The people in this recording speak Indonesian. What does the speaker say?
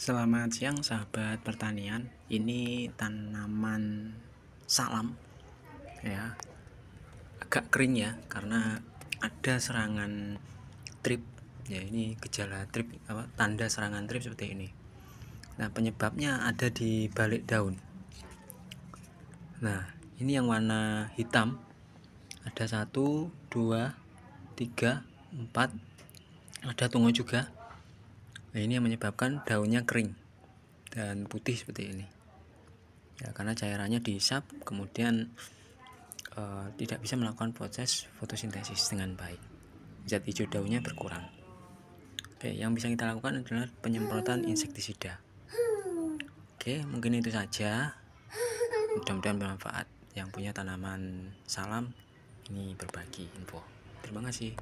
Selamat siang sahabat pertanian. Ini tanaman salam ya. Agak kering ya karena ada serangan trip. Ya ini gejala trip apa tanda serangan trip seperti ini. Nah, penyebabnya ada di balik daun. Nah, ini yang warna hitam. Ada satu, dua, tiga, empat. Ada tunggu juga Nah, ini yang menyebabkan daunnya kering dan putih seperti ini. Ya, karena cairannya dihisap kemudian e, tidak bisa melakukan proses fotosintesis dengan baik. Zat hijau daunnya berkurang. Oke, yang bisa kita lakukan adalah penyemprotan insektisida. Oke, mungkin itu saja. Mudah-mudahan bermanfaat. Yang punya tanaman salam, ini berbagi info. Terima kasih.